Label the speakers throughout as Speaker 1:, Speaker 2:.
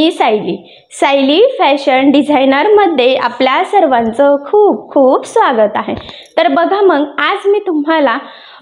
Speaker 1: मी Sayali Sayali fashion डिझायनरमध्ये आपल्या सर्वांचं खूप खूप स्वागत आहे तर बघा मग आज मी तुम्हाला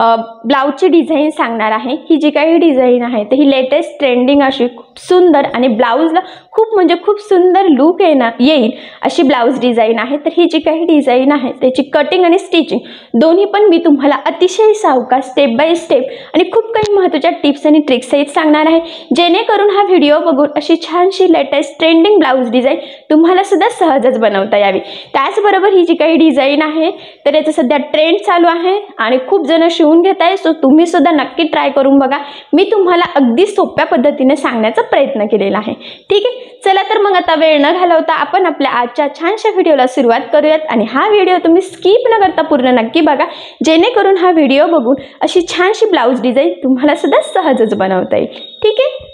Speaker 1: ब्लाऊजची डिझाईन सांगणार आहे ही जी काही डिझाईन आहे तर ही लेटेस्ट ट्रेंडिंग अशी खूप सुंदर आणि ब्लाऊजला खूप म्हणजे खूप सुंदर लुक येणार येईल अशी ब्लाऊज डिझाईन आहे तर ही जी काही डिझाईन आहे त्याची कटिंग आणि स्टिचिंग दोन्ही पण मी तुम्हाला अतिशय सावका स्टेप बाय स्टेप आणि खूप काही महत्त्वाच्या टिप्स आणि ट्रिक्स सहित सांगणार आहे जेणेकरून हा व्हिडिओ बघून अशी छानशी लेटेस्ट ट्रेंडिंग ब्लाऊज डिझाईन तुम्हाला सुद्धा सहजच बनवता यावी त्याचबरोबर ही जी काही डिझाईन आहे तर याचं सध्या ट्रेंड चालू आहे आणि खूप जण शिवून जुळवून घेत आहे सो तुम्ही सुद्धा नक्की ट्राय करून बघा मी तुम्हाला अगदी सोप्या पद्धतीने सांगण्याचा प्रयत्न केलेला आहे ठीक आहे चला तर मग आता वेळ न घालवता आपण आपल्या आजच्या छानशा व्हिडिओला सुरुवात करूयात आणि हा व्हिडिओ तुम्ही स्किप न करता पूर्ण नक्की बघा जेणेकरून हा व्हिडिओ बघून अशी छानशी ब्लाऊज डिझाईन तुम्हाला सुद्धा सहजच बनवता येईल ठीक आहे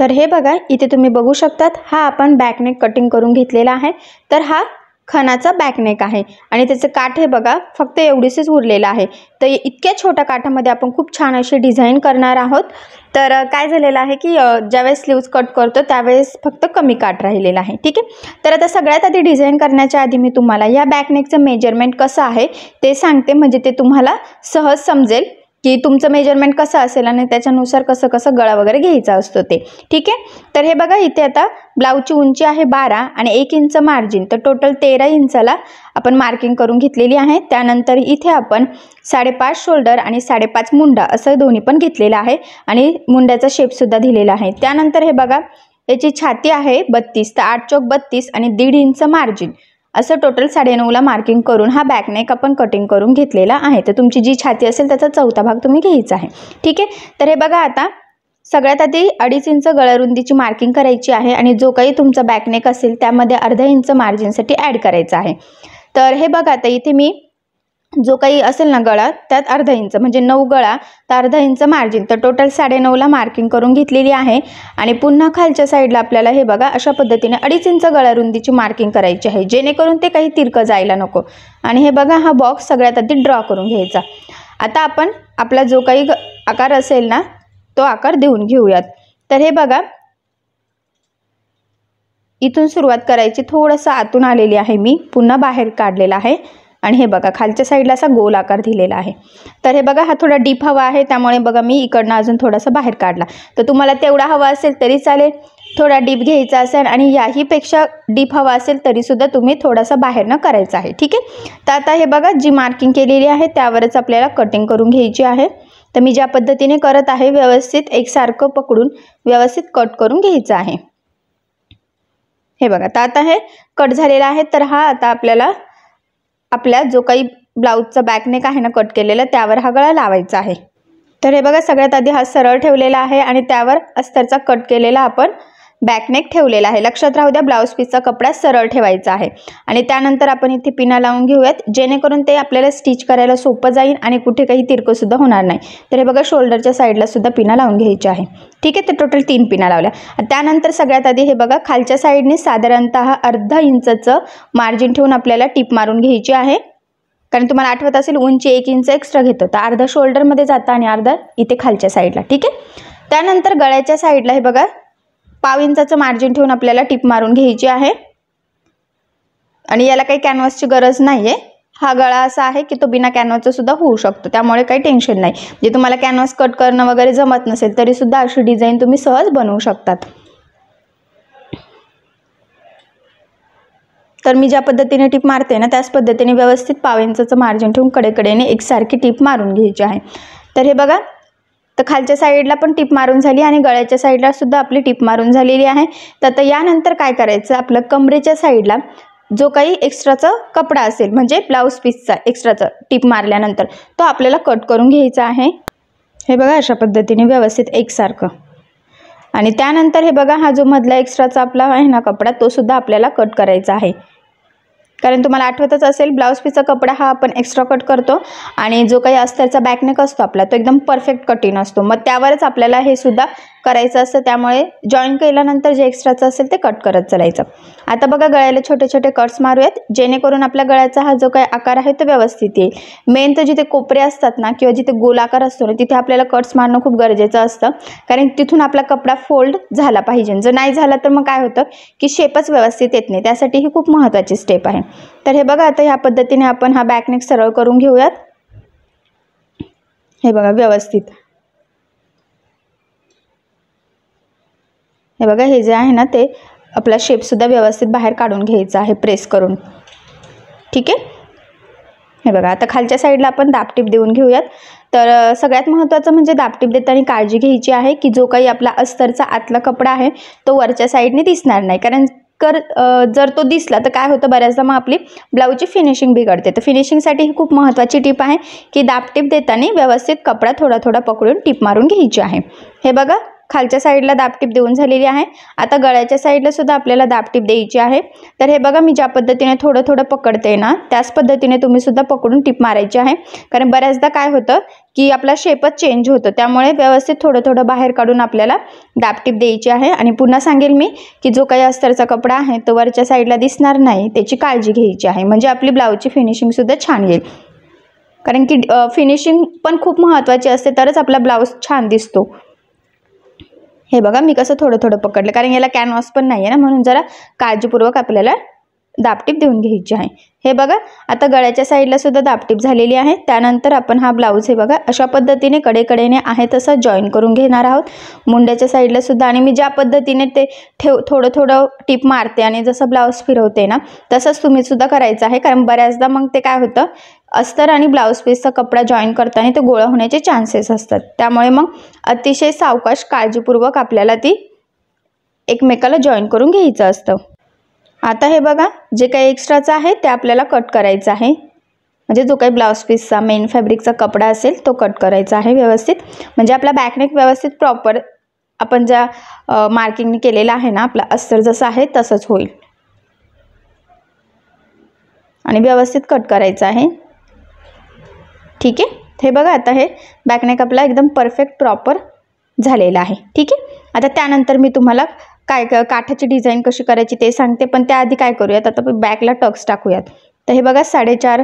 Speaker 1: तर हे बघा इथे तुम्ही बघू शकतात हा आपण बॅकनेक कटिंग करून घेतलेला आहे तर हा खणाचा बॅकनेक आहे आणि त्याचं काठ हे बघा फक्त एवढीच उरलेलं आहे तर इतक्या छोट्या काठामध्ये आपण खूप छान अशी डिझाईन करणार आहोत तर काय झालेलं आहे की ज्यावेळेस स्लीव्ज कट करतो त्यावेळेस फक्त कमी काठ राहिलेला आहे ठीक आहे तर आता सगळ्यात आधी डिझाईन करण्याच्या आधी मी तुम्हाला या बॅकनेकचं मेजरमेंट कसं आहे ते सांगते म्हणजे ते तुम्हाला सहज समजेल की तुमचं मेजरमेंट कसं असेल आणि त्याच्यानुसार कसं कसं गळा वगैरे घ्यायचा असतो ते ठीक आहे तर हे बघा इथे आता ब्लाऊजची उंची आहे बारा आणि एक इंच मार्जिन तर टोटल तेरा इंचाला आपण मार्किंग करून घेतलेली आहे त्यानंतर इथे आपण साडेपाच शोल्डर आणि साडेपाच मुंडा असं दोन्ही पण घेतलेलं आहे आणि मुंड्याचा शेपसुद्धा दिलेला आहे त्यानंतर हे बघा याची छाती आहे बत्तीस तर आठ चौक बत्तीस आणि दीड इंच मार्जिन असं टोटल साडेनऊला मार्किंग करून हा बॅकनेक आपण कटिंग करून घेतलेला आहे तर तुमची जी छाती असेल त्याचा चौथा भाग तुम्ही घ्यायचा आहे ठीक आहे तर हे बघा आता सगळ्यात आधी अडीच इंच गळरुंदीची मार्किंग करायची आहे आणि जो काही तुमचा बॅकनेक असेल त्यामध्ये अर्धा इंच मार्जिनसाठी ॲड करायचा आहे तर हे बघा आता इथे मी जो काही असेल ना गळा त्यात अर्धा इंच म्हणजे नऊ गळा तर अर्धा इंच मार्जिन तर टोटल साडेनऊला मार्किंग करून घेतलेली आहे आणि पुन्हा खालच्या साईडला आपल्याला हे बघा अशा पद्धतीने अडीच इंच गळा रुंदीची मार्किंग करायची आहे जेणेकरून ते काही तिरकं जायला नको आणि हे बघा हा बॉक्स सगळ्यात आधी ड्रॉ करून घ्यायचा आता आपण आपला जो काही आकार असेल ना तो आकार देऊन घेऊयात तर हे बघा इथून सुरुवात करायची थोडंसं आतून आलेली आहे मी पुन्हा बाहेर काढलेला आहे आणि हे बघा खालच्या साईडला असा गोल आकार दिलेला आहे तर हे बघा हा थोडा डीप हवा आहे त्यामुळे बघा मी इकडनं अजून थोडासा बाहेर काढला तर तुम्हाला तेवढा हवा असेल तरी चालेल थोडा डीप घ्यायचा असेल आणि याहीपेक्षा डीप हवा असेल तरीसुद्धा तुम्ही थोडासा बाहेरनं करायचा आहे ठीक आहे तर आता हे बघा जी मार्किंग केलेली आहे त्यावरच आपल्याला कटिंग करून घ्यायची आहे तर मी ज्या पद्धतीने करत आहे व्यवस्थित एकसारखं पकडून व्यवस्थित कट करून घ्यायचं आहे हे बघा तर आता हे कट झालेला आहे तर हा आता आपल्याला आपल्या जो काही ब्लाऊजचा बॅकनेक आहे ना कट केलेला त्यावर हा गळा लावायचा आहे तर हे बघा सगळ्यात आधी हा सरळ ठेवलेला आहे आणि त्यावर अस्तरचा कट केलेला आपण बॅकनेक ठेवलेला आहे लक्षात राहू द्या ब्लाऊज पीसचा कपडा सरळ ठेवायचा आहे आणि त्यानंतर आपण इथे पिना लावून घेऊयात जेणेकरून ते आपल्याला स्टिच करायला सोपं जाईल आणि कुठे काही तिरकंसुद्धा होणार नाही तर हे बघा शोल्डरच्या साईडला सुद्धा पिना लावून घ्यायची आहे ठीक आहे तर टोटल तीन पिना लावल्या त्यानंतर सगळ्यात आधी हे बघा खालच्या साईडने साधारणतः अर्धा इंचचं मार्जिन ठेवून आपल्याला टीप मारून घ्यायची आहे कारण तुम्हाला आठवत असेल उंची एक इंच एक्स्ट्रा घेतो तर अर्धा शोल्डरमध्ये जातं आणि अर्धा इथे खालच्या साईडला ठीक आहे त्यानंतर गळ्याच्या साईडला हे बघा पाव इंचाचं मार्जिन ठेवून आपल्याला टिप मारून घ्यायची आहे आणि याला काही कॅनव्हासची गरज नाही आहे हा गळा असा आहे की तो बिना कॅनव्हासचा सुद्धा होऊ शकतो त्यामुळे काही टेन्शन नाही जे तुम्हाला कॅनव्हास कट करणं वगैरे जमत नसेल तरी सुद्धा अशी डिझाईन तुम्ही सहज बनवू शकतात तर मी ज्या पद्धतीने टीप मारते ना त्याच पद्धतीने व्यवस्थित पाव इंचाचं मार्जिन ठेवून कडेकडेने एकसारखी टीप मारून घ्यायची आहे तर हे बघा तर खालच्या साईडला पण टिप मारून झाली आणि गळ्याच्या साईडला सुद्धा आपली टिप मारून झालेली आहे तर आता यानंतर काय करायचं आपलं कमरेच्या साईडला जो काही एक्स्ट्राचा कपडा असेल म्हणजे ब्लाऊज पीसचा एक्स्ट्राचा टिप मारल्यानंतर तो आपल्याला कट करून घ्यायचा आहे हे बघा अशा पद्धतीने व्यवस्थित एकसारखं आणि त्यानंतर हे बघा हा जो मधला एक्स्ट्राचा आपला आहे ना कपडा तो सुद्धा आपल्याला कट करायचा आहे कारण तुम्हाला आठवतच असेल ब्लाऊज पीचा कपडा हा आपण एक्स्ट्रा कट करतो आणि जो काही असतो त्याचा बॅकनेक असतो आपला तो एकदम परफेक्ट कटिंग असतो मग त्यावरच आपल्याला हे सुद्धा करायचं असतं त्यामुळे जॉईन केल्यानंतर जे एक्स्ट्राचं असेल ते कट करत चालायचं आता बघा गळ्याला छोटे छोटे कट्स मारूयात जेणेकरून आपल्या गळ्याचा हा जो काही आकार आहे तो व्यवस्थित येईल मेन तर जिथे कोपरे असतात ना किंवा जिथे गोल आकार असतो ना तिथे आपल्याला कट्स मारणं खूप गरजेचं असतं कारण तिथून आपला कपडा फोल्ड झाला पाहिजे जर नाही झाला तर मग काय होतं की शेपच व्यवस्थित येत नाही त्यासाठी ही खूप महत्वाची स्टेप आहे तर हे बघा आता ह्या पद्धतीने आपण हा बॅकनेक सरळ करून घेऊयात हे बघा व्यवस्थित हे बघा हे जे आहे ना ते आपला शेपसुद्धा व्यवस्थित बाहेर काढून घ्यायचा आहे प्रेस करून ठीक आहे हे बघा आता खालच्या साईडला आपण दापटीप देऊन घेऊयात तर सगळ्यात महत्त्वाचं म्हणजे दापटीप देताना काळजी घ्यायची आहे की जो काही आपला अस्तरचा आतला कपडा आहे तो वरच्या साईडने दिसणार नाही कारण कर जर तो दिसला तर काय होतं बऱ्याचदा मग आपली ब्लाऊजची फिनिशिंग बिघडते तर फिनिशिंगसाठी ही खूप महत्त्वाची टीप आहे की दापटीप देताना व्यवस्थित कपडा थोडा थोडा पकडून टीप मारून घ्यायची आहे हे बघा खालच्या साईडला दाबटीप देऊन झालेली आहे आता गळ्याच्या साईडला सुद्धा आपल्याला दाबटीप द्यायची आहे तर हे बघा मी ज्या पद्धतीने थोडं थोडं पकडते ना त्याच पद्धतीने तुम्ही सुद्धा पकडून टिप मारायची आहे कारण बऱ्याचदा काय होतं की आपला शेपच चेंज होतो त्यामुळे व्यवस्थित थोडं थोडं बाहेर काढून आपल्याला दाबटीप द्यायची आहे आणि पुन्हा सांगेल मी की जो काही अस्तरचा कपडा आहे तो वरच्या साईडला दिसणार नाही त्याची काळजी घ्यायची आहे म्हणजे आपली ब्लाऊजची फिनिशिंगसुद्धा छान येईल कारण की फिनिशिंग पण खूप महत्त्वाची असते तरच आपला ब्लाऊज छान दिसतो हे बघा मी कसं थोडं थोडं पकडलं कारण याला कॅनवास पण नाही ना म्हणून जरा काळजीपूर्वक आपल्याला दापटीप देऊन घ्यायची आहे हे बघा आता गळ्याच्या साईडला सुद्धा दापटीप झालेली आहे त्यानंतर आपण हा ब्लाऊज हे बघा अशा पद्धतीने कडेकडेने आहे तसं जॉईन करून घेणार आहोत मुंड्याच्या साईडला सुद्धा आणि मी ज्या पद्धतीने ते ठेव थोडं थोडं टीप मारते आणि जसं ब्लाऊज फिरवते ना तसंच तुम्ही सुद्धा करायचं आहे कारण बऱ्याचदा मग ते काय होतं अस्तर आणि ब्लाऊज पीसचा कपडा जॉईन करताना ते गोळा होण्याचे चान्सेस असतात त्यामुळे मग अतिशय सावकाश काळजीपूर्वक आपल्याला ती एकमेकाला जॉईन करून घ्यायचं असतं आता हे बघा जे काही एक्स्ट्राचं आहे ते आपल्याला कट करायचं आहे म्हणजे जो काही ब्लाऊज पीसचा मेन फॅब्रिकचा कपडा असेल तो कट करायचा आहे व्यवस्थित म्हणजे आपला बॅकनेक व्यवस्थित प्रॉपर आपण ज्या मार्किंगने केलेला आहे ना आपला अस्तर जसं आहे तसंच होईल आणि व्यवस्थित कट करायचं आहे ठीक आहे हे बघा आता हे बॅकनेक आपला एकदम परफेक्ट प्रॉपर झालेला आहे ठीक आहे आता त्यानंतर मी तुम्हाला काय काठाची डिझाईन कशी करायची ते सांगते पण त्याआधी काय करूयात आता बॅकला टक्स टाकूयात तर हे बघा साडेचार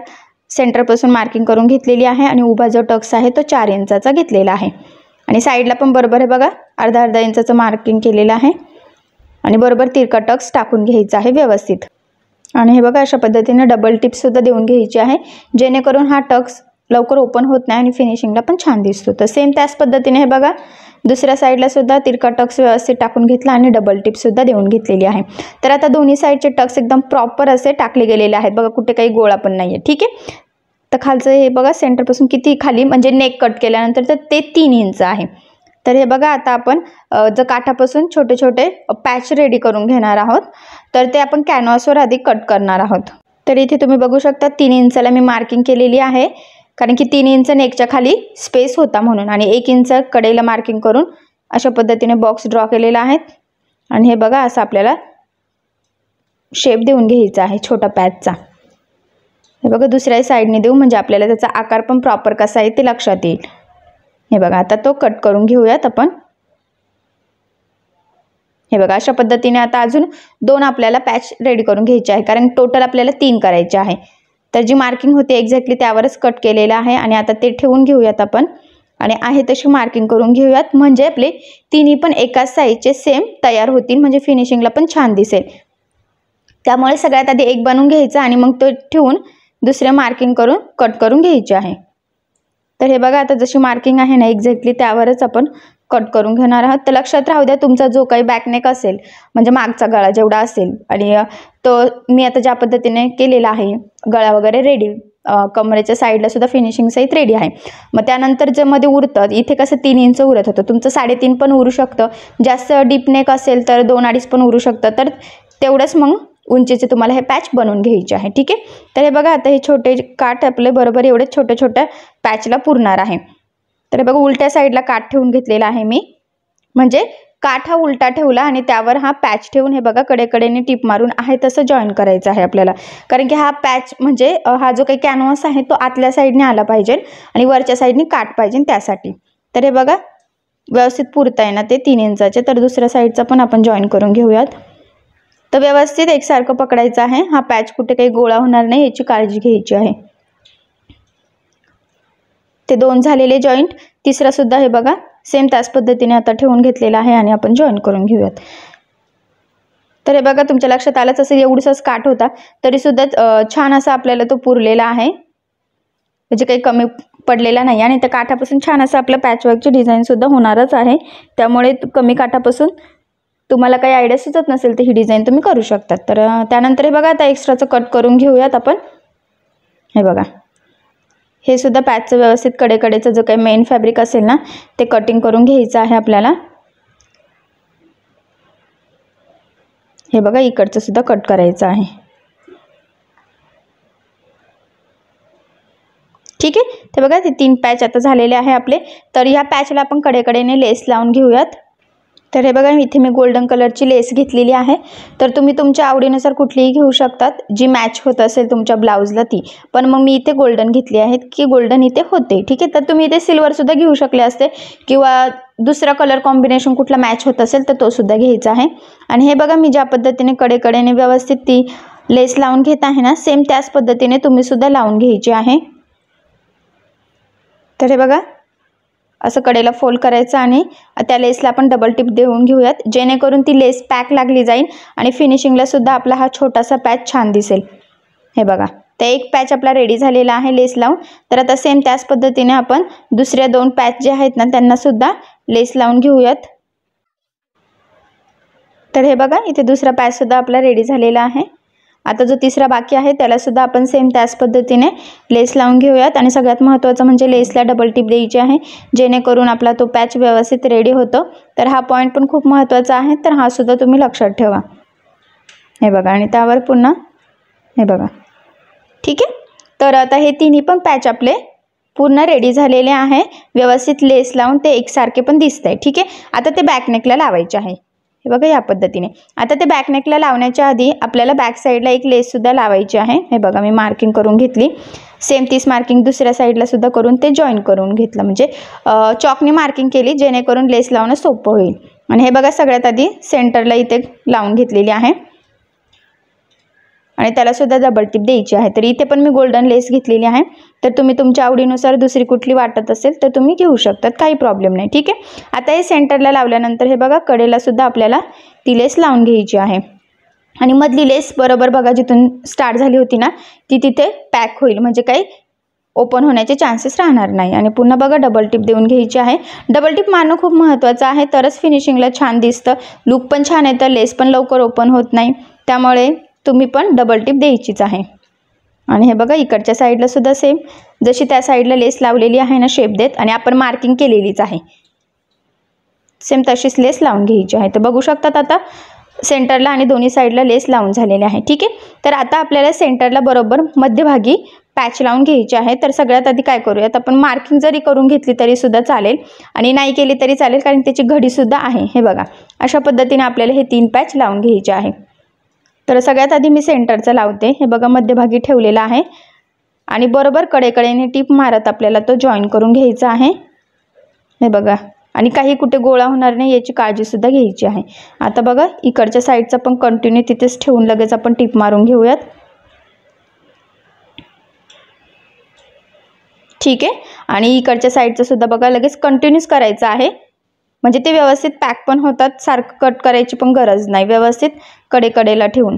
Speaker 1: सेंटरपासून मार्किंग करून घेतलेली आहे आणि उभा जो टक्स आहे तो चार इंचाचा घेतलेला आहे आणि साईडला पण बरोबर आहे बघा अर्धा अर्धा इंचाचं मार्किंग केलेलं आहे आणि बरोबर तिरका टक्स टाकून घ्यायचा आहे व्यवस्थित आणि हे बघा अशा पद्धतीने डबल टिप्ससुद्धा देऊन घ्यायची आहे जेणेकरून हा टक्स लवकर ओपन होत नाही आणि फिनिशिंगला पण छान दिसतो तर सेम त्याच पद्धतीने हे बघा दुसऱ्या साईडला सुद्धा तिरका टक्स व्यवस्थित टाकून घेतला आणि डबल टिपसुद्धा देऊन घेतलेली आहे तर आता दोन्ही साईडचे टक्स एकदम प्रॉपर असे टाकले गेलेले आहेत बघा कुठे काही गोळा पण नाही आहे ठीक आहे तर खालचं हे बघा सेंटरपासून किती खाली म्हणजे नेक कट केल्यानंतर तर ते तीन इंच आहे तर हे बघा आता आपण जर काठापासून छोटे छोटे पॅच रेडी करून घेणार आहोत तर ते आपण कॅनव्हासवर आधी कट करणार आहोत तर इथे तुम्ही बघू शकता तीन इंचाला मी मार्किंग केलेली आहे कारण की तीन इंच नेकच्या खाली स्पेस होता म्हणून आणि एक इंच कडेला मार्किंग करून अशा पद्धतीने बॉक्स ड्रॉ केलेला आहे आणि हे बघा असं आपल्याला शेप देऊन घ्यायचा आहे छोटा पॅचचा हे बघा दुसऱ्या साईडने देऊ म्हणजे आपल्याला त्याचा आकार पण प्रॉपर कसा आहे ते लक्षात येईल हे बघा आता तो कट करून घेऊयात आपण हे बघा अशा पद्धतीने आता अजून दोन आपल्याला पॅच रेडी करून घ्यायचे आहे कारण टोटल आपल्याला तीन करायचे आहे तर जी मार्किंग होती एक्झॅक्टली त्यावरच कट केलेलं आहे आणि आता ते ठेवून घेऊयात आपण आणि आहे तशी मार्किंग करून घेऊयात म्हणजे आपले तिन्ही पण एकाच साईजचे सेम तयार होतील म्हणजे फिनिशिंगला पण छान दिसेल त्यामुळे सगळ्यात आधी एक बनवून घ्यायचं आणि मग तो ठेवून दुसरे मार्किंग करून कट करून घ्यायचे आहे तर हे बघा आता जशी मार्किंग आहे ना एक्झॅक्टली त्यावरच आपण कट करून घेणार आहात तर लक्षात राहू द्या तुमचा जो काही बॅकनेक असेल म्हणजे मागचा गळा जेवढा असेल आणि तो मी आता ज्या पद्धतीने केलेला आहे गळा वगैरे रेडी कमरेच्या साईडला सुद्धा फिनिशिंग सहित रेडी आहे मग त्यानंतर जे मध्ये उरतं इथे कसं तीन इंच उरत होतं तुमचं साडेतीन पण उरू शकतं जास्त डीपनेक असेल तर दोन अडीच पण उरू शकतं तर तेवढंच मग उंचीचे तुम्हाला हे पॅच बनवून घ्यायचे आहे ठीक आहे तर हे बघा आता हे छोटे काठ आपले बरोबर एवढे छोट्या छोट्या पॅचला पुरणार आहे तर हे बघा उलट्या साईडला काठ ठेवून घेतलेला आहे मी म्हणजे काठ हा उलटा ठेवला आणि त्यावर हा पॅच ठेवून हे बघा कडेकडेने टीप मारून आहे तसं जॉईन करायचं आहे आपल्याला कारण की हा पॅच म्हणजे हा जो काही कॅनव्हास आहे तो आतल्या साईडने आला पाहिजे आणि वरच्या साईडने काठ पाहिजे त्यासाठी तर हे बघा व्यवस्थित पुरता आहे ना ते तीन इंचाचे तर दुसऱ्या साईडचा पण आपण जॉईन करून घेऊयात तर व्यवस्थित एकसारखं पकडायचं आहे हा पॅच कुठे काही गोळा होणार नाही याची काळजी घ्यायची आहे ते दोन झालेले जॉईंट तिसरासुद्धा हे बघा सेम त्याच पद्धतीने आता ठेवून घेतलेला आहे आणि आपण जॉईन करून घेऊयात तर हे बघा तुमच्या लक्षात आलंच असं एवढंच काठ होता तरीसुद्धा छान असा आपल्याला तो पुरलेला आहे म्हणजे काही कमी पडलेला नाही आणि त्या काठापासून छान असं आपलं पॅचवर्कची डिझाईनसुद्धा होणारच आहे त्यामुळे कमी काठापासून तुम्हाला काही आयडिया सुचत नसेल तर ही डिझाईन तुम्ही करू शकतात तर त्यानंतर हे बघा आता एक्स्ट्राचं कट करून घेऊयात आपण हे बघा हे सुद्धा पॅचचं व्यवस्थित कडेकडेचं जो काही मेन फॅब्रिक असेल ना ते कटिंग करून घ्यायचं आहे आपल्याला हे बघा इकडचं सुद्धा कट करायचं आहे ठीक आहे ते बघा ते तीन पॅच आता झालेले आहे आपले तर ह्या पॅचला आपण कडेकडेने लेस लावून घेऊयात तर हे बघा इथे मी गोल्डन कलरची लेस घेतलेली आहे तर तुम्ही तुमच्या आवडीनुसार कुठलीही घेऊ शकतात जी मॅच होत असेल तुमच्या ब्लाऊजला ती पण मग मी इथे गोल्डन घेतली आहे की गोल्डन इथे होते ठीक आहे तर तुम्ही इथे सिल्वरसुद्धा घेऊ शकले असते किंवा दुसरा कलर कॉम्बिनेशन कुठला मॅच होत असेल तर तो सुद्धा घ्यायचा आहे आणि हे बघा मी ज्या पद्धतीने कडेकडेने व्यवस्थित ती लेस लावून घेत आहे ना सेम त्याच पद्धतीने तुम्हीसुद्धा लावून घ्यायची आहे तर हे बघा असं कडेला फोल्ड करायचं आणि त्या लेसला आपण डबल टिप देऊन घेऊयात जेणेकरून ती लेस पॅक लागली जाईल आणि फिनिशिंगला सुद्धा आपला हा छोटासा पॅच छान दिसेल हे बघा तर एक पॅच आपला रेडी झालेला आहे लेस लावून तर आता सेम त्याच पद्धतीने आपण दुसऱ्या दोन पॅच जे आहेत ना त्यांनासुद्धा लेस लावून घेऊयात तर हे बघा इथे दुसरा पॅचसुद्धा आपला रेडी झालेला आहे आता जो तिसरा बाकी आहे त्यालासुद्धा आपण सेम त्याच पद्धतीने लेस लावून घेऊयात आणि सगळ्यात महत्त्वाचं म्हणजे लेसला डबल टिप द्यायची आहे जेणेकरून आपला तो पॅच व्यवस्थित रेडी होतो तर हा पॉईंट पण खूप महत्त्वाचा आहे तर हा सुद्धा तुम्ही लक्षात ठेवा हे बघा आणि त्यावर पुन्हा हे बघा ठीक आहे तर आता हे तिन्ही पण पॅच आपले पूर्ण रेडी झालेले आहे व्यवस्थित लेस लावून ते एकसारखे पण दिसत आहे ठीक आहे आता ते बॅकनेकला लावायचे आहे हे बघा या पद्धतीने आता ते बॅकनेकला लावण्याच्या आधी आपल्याला बॅक साईडला एक लेससुद्धा लावायची आहे हे बघा मी मार्किंग करून घेतली सेम तीस मार्किंग दुसऱ्या साईडला सुद्धा करून ते जॉईन करून घेतलं म्हणजे चॉकने मार्किंग केली जेणेकरून लेस लावणं सोपं होईल आणि हे बघा सगळ्यात आधी सेंटरला इथे लावून घेतलेली आहे आणि त्यालासुद्धा डबल टिप द्यायची आहे तर इथे पण मी गोल्डन लेस घेतलेली आहे तर तुम्ही तुमच्या आवडीनुसार दुसरी कुठली वाटत असेल तर तुम्ही घेऊ शकतात काही प्रॉब्लेम नाही ठीक आहे आता हे सेंटरला लावल्यानंतर हे बघा कडेलासुद्धा आपल्याला ती लेस लावून घ्यायची आहे आणि मधली लेस बरोबर बघा जिथून स्टार्ट झाली होती ना ती तिथे पॅक होईल म्हणजे काही ओपन होण्याचे चान्सेस राहणार नाही आणि पुन्हा बघा डबल टिप देऊन घ्यायची आहे डबल टिप मारणं खूप महत्त्वाचं आहे तरच फिनिशिंगला छान दिसतं लुक पण छान येतं लेस पण लवकर ओपन होत नाही त्यामुळे तुम्ही पण डबल टिप द्यायचीच आहे आणि हे बघा इकडच्या साईडला सुद्धा सेम जशी त्या साईडला लेस लावलेली आहे ना शेप देत आणि आपण मार्किंग केलेलीच आहे सेम तशीच लेस लावून घ्यायची आहे तर बघू शकतात आता सेंटरला आणि दोन्ही साईडला लेस लावून झालेले आहे ठीक आहे तर आता आपल्याला सेंटरला बरोबर मध्यभागी पॅच लावून घ्यायची आहे तर सगळ्यात आधी काय करूयात आपण मार्किंग जरी करून घेतली तरीसुद्धा चालेल आणि नाही केली तरी चालेल कारण त्याची घडीसुद्धा आहे हे बघा अशा पद्धतीने आपल्याला हे तीन पॅच लावून घ्यायचे आहे तर सगळ्यात आधी मी सेंटरचं लावते हे बघा मध्यभागी ठेवलेलं आहे आणि बरोबर कडेकडेने टीप मारत आपल्याला तो जॉईन करून घ्यायचा आहे हे बघा आणि काही कुठे गोळा होणार नाही याची काळजीसुद्धा घ्यायची आहे आता बघा इकडच्या साईडचा पण कंटिन्यू तिथेच ठेवून लगेच आपण टीप मारून घेऊयात ठीक आहे आणि इकडच्या साईडचं सुद्धा बघा लगेच कंटिन्यूस करायचं आहे म्हणजे ते व्यवस्थित पॅक पण होतात सारखं कट करायची पण गरज नाही व्यवस्थित कडेकडेला ठेवून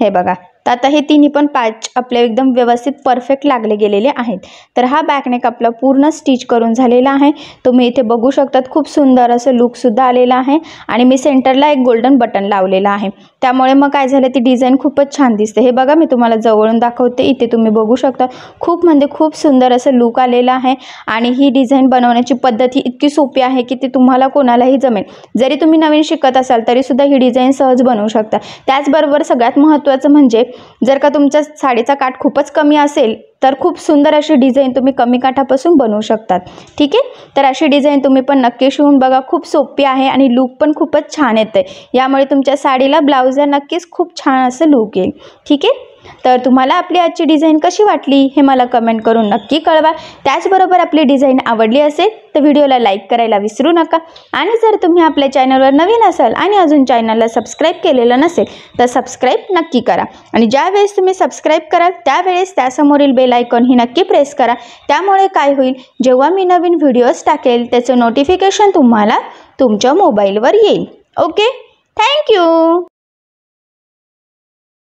Speaker 1: हे बघा तर आता हे तिन्ही पण पाच आपले एकदम व्यवस्थित परफेक्ट लागले गेलेले आहेत तर हा बॅकनेक आपला पूर्ण स्टिच करून झालेला आहे तुम्ही इथे बघू शकतात खूप सुंदर असं लुकसुद्धा आलेला आहे आणि मी सेंटरला एक गोल्डन बटन लावलेलं आहे त्यामुळे मग काय झालं ती डिझाईन खूपच छान दिसते हे बघा मी तुम्हाला जवळून दाखवते इथे तुम्ही बघू शकता खूप म्हणजे खूप सुंदर असं लुक आलेलं आहे आणि ही डिझाईन बनवण्याची पद्धत ही इतकी सोपी आहे की ती तुम्हाला कोणालाही जमेल जरी तुम्ही नवीन शिकत असाल तरीसुद्धा ही डिझाईन सहज बनवू शकता त्याचबरोबर सगळ्यात महत्त्वाचं म्हणजे जर का तुमच्या साडीचा काठ खूपच कमी असेल तर खूप सुंदर अशी डिझाईन तुम्ही कमी काठापासून बनवू शकतात ठीक आहे तर अशी डिझाईन तुम्ही पण नक्की शिवून बघा खूप सोपी आहे आणि लूक पण खूपच छान येतं आहे यामुळे तुमच्या साडीला ब्लाऊजला नक्कीच खूप छान असं लूक येईल ठीक आहे तर तुम्हाला आपली आजची डिझाईन कशी वाटली हे मला कमेंट करून नक्की कळवा त्याचबरोबर आपली डिझाईन आवडली असेल तर व्हिडिओला लाईक करायला विसरू नका आणि जर तुम्ही आपल्या चॅनलवर नवीन असाल आणि अजून चॅनलला सबस्क्राईब केलेलं नसेल तर सबस्क्राईब नक्की करा आणि ज्यावेळेस तुम्ही सबस्क्राईब कराल त्यावेळेस त्यासमोरील बेल आयकॉन ही नक्की प्रेस करा त्यामुळे काय होईल जेव्हा मी नवीन व्हिडिओज टाकेल त्याचं नोटिफिकेशन तुम्हाला तुमच्या मोबाईलवर येईल ओके थँक्यू